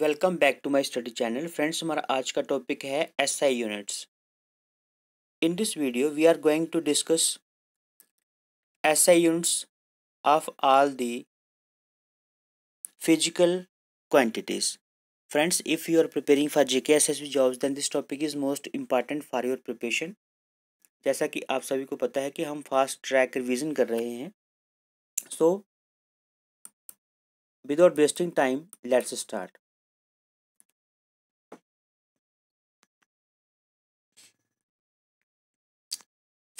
Welcome back to my study channel friends हमारा आज का टॉपिक है SI units in this video we are going to discuss SI units of all the physical quantities friends if you are preparing S S ssv jobs then this topic is most important for your preparation जैसा कि आप सभी को पता है कि हम fast track revision कर रहे हैं so without wasting time let's start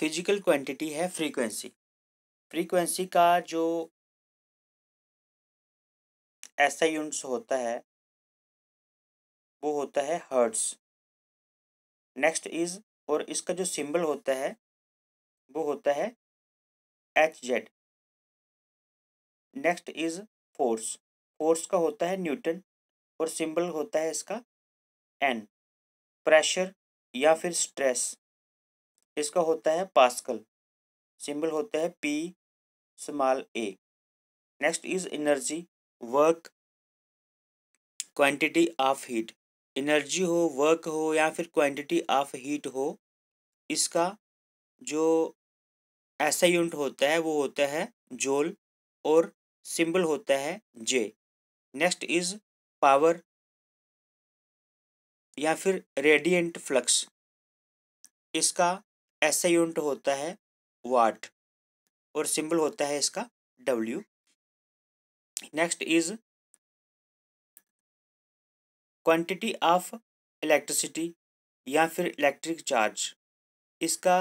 physical quantity है फ्रीक्वेंसी फ्रीक्वेंसी का जो ऐसा यूनिट्स होता है वो होता है हर्ट्स नेक्स्ट इज और इसका जो सिंबल होता है वो होता है H Z next is force force का होता है न्यूटन और सिंबल होता है इसका एन प्रेशर या फिर स्ट्रेस इसका होता है पास्कल सिंबल होता है P small A next is energy work quantity of heat energy हो वर्क हो या फिर क्वांटिटी ऑफ हीट हो इसका जो ऐसा यूनिट होता है वो होता है जोल और सिंबल होता है जे नेक्स्ट इज पावर या फिर रेडिएंट फ्लक्स इसका ऐसा यूनिट होता है वाट और सिंबल होता है इसका W next is quantity of electricity या फिर इलेक्ट्रिक चार्ज इसका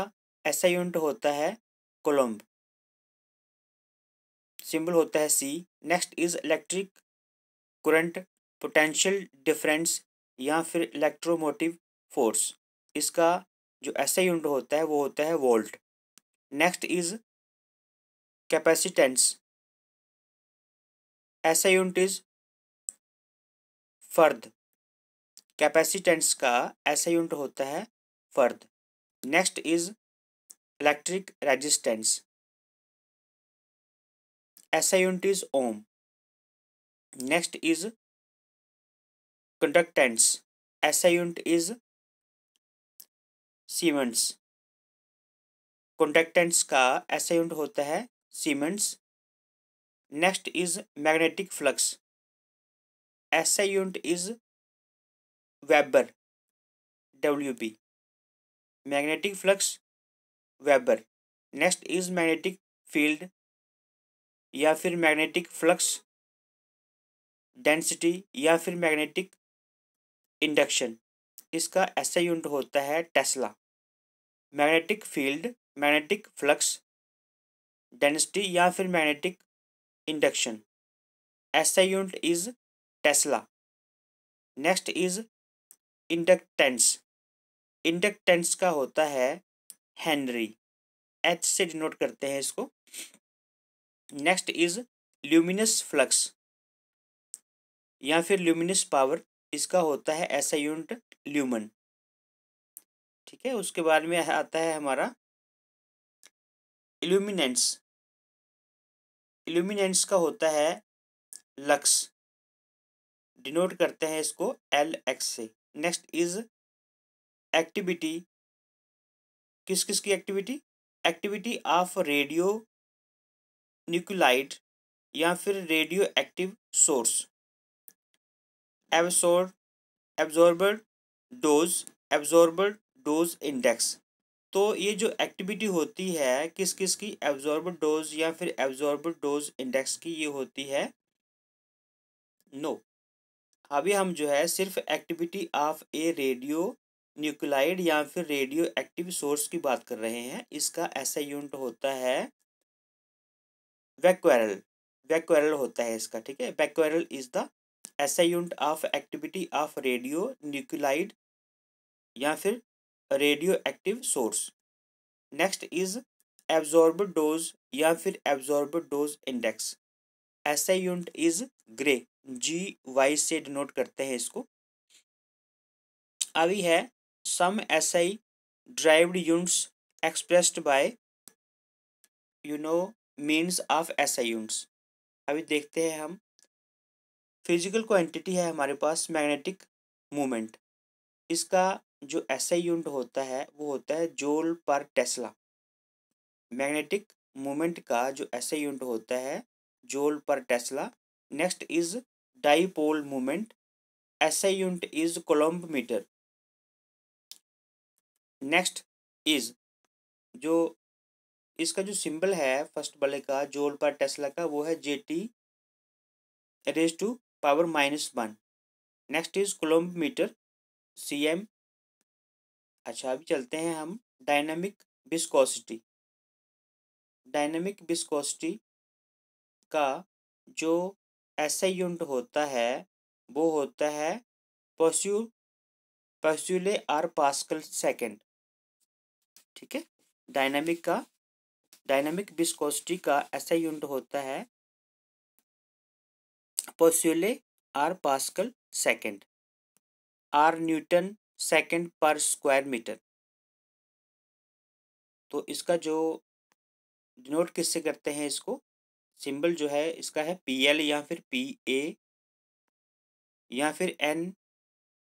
ऐसा यूनिट होता है कोलम्ब सिंबल होता है C next is electric current potential difference या फिर इलेक्ट्रोमोटिव फोर्स इसका जो ऐसा यूनिट होता है वो होता है volt next is capacitance SI unit is farad capacitance का ऐसा यूनिट होता है farad next is electric resistance SI unit is ohm next is conductance SI unit is siemens conductance का ऐसा यूनिट होता है siemens next is magnetic flux SI unit is weber W P magnetic flux weber next is magnetic field या फिर magnetic flux density या फिर magnetic induction इसका ऐसा unit होता है tesla magnetic field magnetic flux density या फिर magnetic induction SI unit is tesla next is inductance inductance का होता है हेनरी एच से डिनोट करते हैं इसको नेक्स्ट इज ल्यूमिनस फ्लक्स या फिर ल्यूमिनस पावर इसका होता है ऐसा यूनिट ल्यूमन ठीक है उसके बाद में आता है हमारा इल्यूमिनेंस इल्यूमिनेंस का होता है लक्स डिनोट करते हैं इसको एल एक्स से नेक्स्ट इज एक्टिविटी किस किस की activity activity of radionuclide या फिर रेडियो एक्टिव सोर्स एब्सोर absorber dose absorber dose index तो ये जो एक्टिविटी होती है किस किस की एब्जॉर्ब डोज या फिर एब्जॉर्ब डोज इंडेक्स की ये होती है नो no. अभी हम जो है सिर्फ activity of a radionuclide या फिर रेडियो एक्टिव सोर्स की बात कर रहे हैं इसका ऐसा यूनिट होता है वैक्वेरल वैक्वेरल होता है इसका ठीक है becquerel is the SI unit of activity of radionuclide या फिर radioactive source next is absorb dose या फिर absorb dose index SI unit is gray G Y से डिनोट करते हैं इसको अभी है some SI derived units expressed by you know means of S I units अभी देखते हैं हम फिजिकल क्वांटिटी है हमारे पास मैग्नेटिक मूवमेंट इसका जो ऐसा यूनिट होता है वो होता है joule per Tesla magnetic moment का जो ऐसा यूनिट होता है joule per tesla next is dipole moment SI unit is coulomb metre next is जो इसका जो सिंबल है फर्स्ट वाले का जोल पर टेस्ला का वो है J T raise to power minus one next is coulomb metre C M अच्छा अभी चलते हैं हम डायनेमिक विस्कोसिटी डायनेमिक विस्कोसिटी का जो ऐसा यूनिट होता है वो होता है poise poiseuille or pascal second ठीक है डायनेमिक का डायनेमिक विस्कोसिटी का ऐसा यूनिट होता है poiseuille or pascal second or newton second per square metre तो इसका जो डिनोट किससे करते हैं इसको सिंबल जो है इसका है पी एल या फिर पी ए या फिर N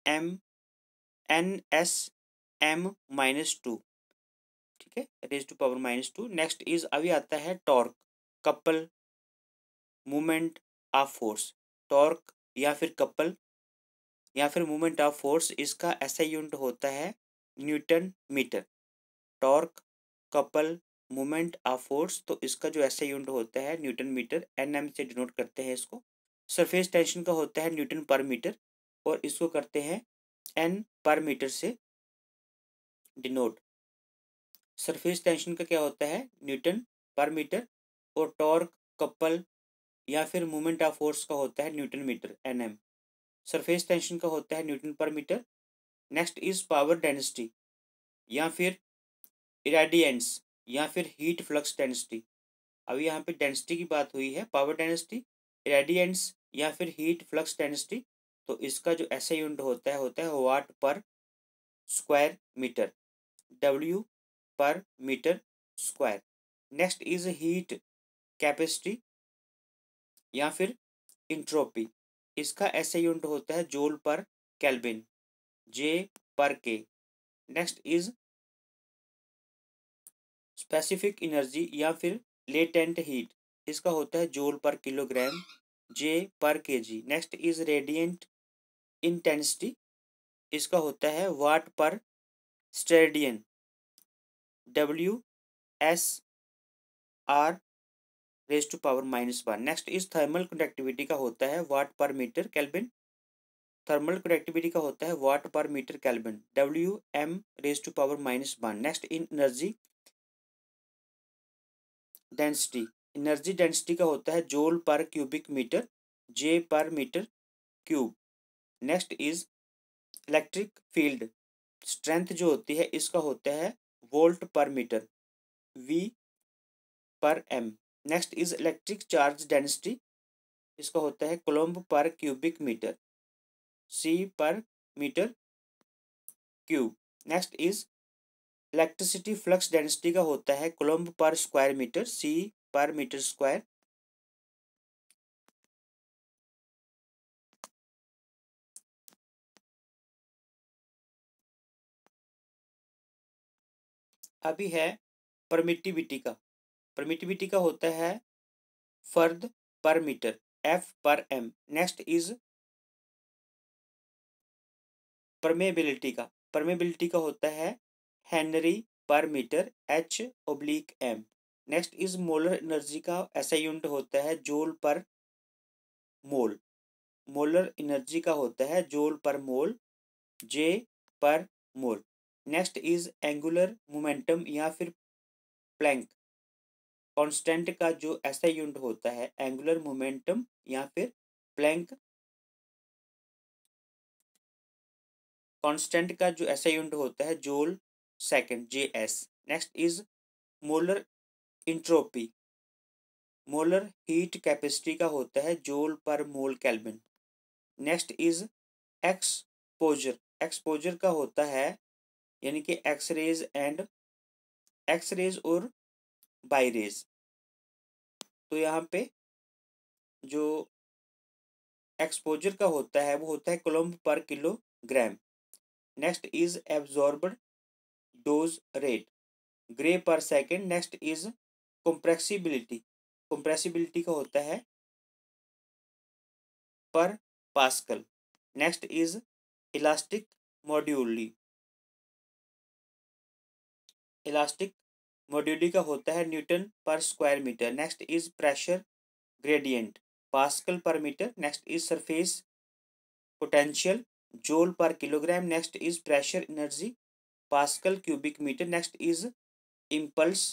M N S M minus two ठीक है raise to power minus two next is अभी आता है torque couple moment of force torque या फिर कपल या फिर मूवमेंट ऑफ फोर्स इसका ऐसा यूनिट होता है newton metre torque couple movement of force तो इसका जो ऐसा यूनिट होता है न्यूटन मीटर एन एम से डिनोट करते हैं इसको सरफेस टेंशन का होता है न्यूटन पर मीटर और इसको करते हैं एन पर मीटर से डिनोट सरफेस टेंशन का क्या होता है न्यूटन पर मीटर और टॉर्क कपल या फिर मूवमेंट ऑफ फोर्स का होता है newton metre N M surface tension का होता है newton per metre next is power density या फिर इराडियंस या फिर हीट फ्लक्स डेंसिटी अब यहाँ पे डेंसिटी की बात हुई है पावर डेंसिटी इराडियंस या फिर हीट फ्लक्स डेंसिटी तो इसका जो ऐसा यूनिट होता है होता है watt per square metre W per metre square next is heat capacity या फिर इंट्रोपी इसका ऐसे यूनिट होता है जोल पर कैल्विन जे पर के नेक्स्ट इज स्पेसिफिक एनर्जी या फिर लेटेंट हीट इसका होता है joule per kilogram J per K G next is radiant intensity इसका होता है watt per steradian W S R raise to power minus one next is thermal conductivity का होता है watt per metre kelvin thermal conductivity का होता है watt per metre kelvin W M raise to power minus one next is energy density energy density का होता है joule per cubic metre J per metre cube next is electric field strength जो होती है इसका होता है volt per metre V per M next is electric charge density इसका होता है coulomb per cubic metre C per metre cube next is electricity flux density का होता है कोलम्ब पर square metre C per metre square अभी है permittivity का परमिटिविटी का होता है farad per metre F per M next is permeability का परमेबिलिटी का होता है henry per metre H oblique M next is molar energy का ऐसा यूनिट होता है जोल पर मोल मोलर एनर्जी का होता है joule per mole J per mole next is angular momentum या फिर प्लैंक कांस्टेंट का जो ऐसा यूनिट होता है एंगुलर मोमेंटम या फिर प्लैंक कांस्टेंट का जो ऐसा यूनिट होता है joule second J S next is molar entropy molar heat capacity का होता है joule per mole kelvin next is exposure exposure का होता है यानी कि X rays and X rays और बाई रेज तो यहाँ पे जो एक्सपोजर का होता है वो होता है coulomb per kilogram next is absorb dose rate gray per second next is compressibility compressibility का होता है per pascal next is elastic moduli elastic moduli का होता है newton per square metre next is pressure gradient pascal per metre next is surface potential joule per kilogram next is pressure energy pascal cubic metre next is impulse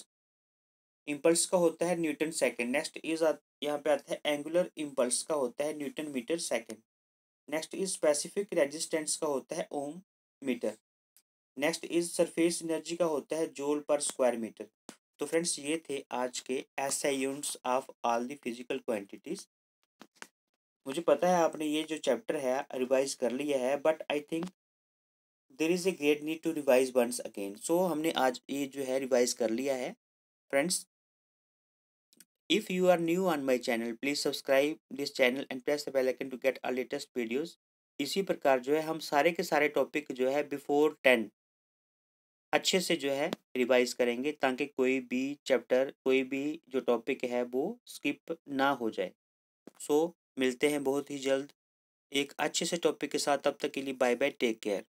impulse का होता है Newton second next is यहाँ पे आता है angular impulse का होता है newton metre second next is specific resistance का होता है ohm metre next is surface energy का होता है जोल पर स्क्वायर मीटर तो फ्रेंड्स ये थे आज के ऐसे units of all the physical quantities मुझे पता है आपने ये जो चैप्टर है रिवाइज कर लिया है but I think there is a great need to revise once again so हमने आज ये जो है रिवाइज कर लिया है friends if you are new on my channel please subscribe this channel and press the bell icon to get our latest videos इसी प्रकार जो है हम सारे के सारे टॉपिक जो है बिफोर टेन अच्छे से जो है रिवाइज करेंगे ताकि कोई भी चैप्टर कोई भी जो टॉपिक है वो स्किप ना हो जाए सो so, मिलते हैं बहुत ही जल्द एक अच्छे से टॉपिक के साथ तब तक के लिए बाय बाय टेक केयर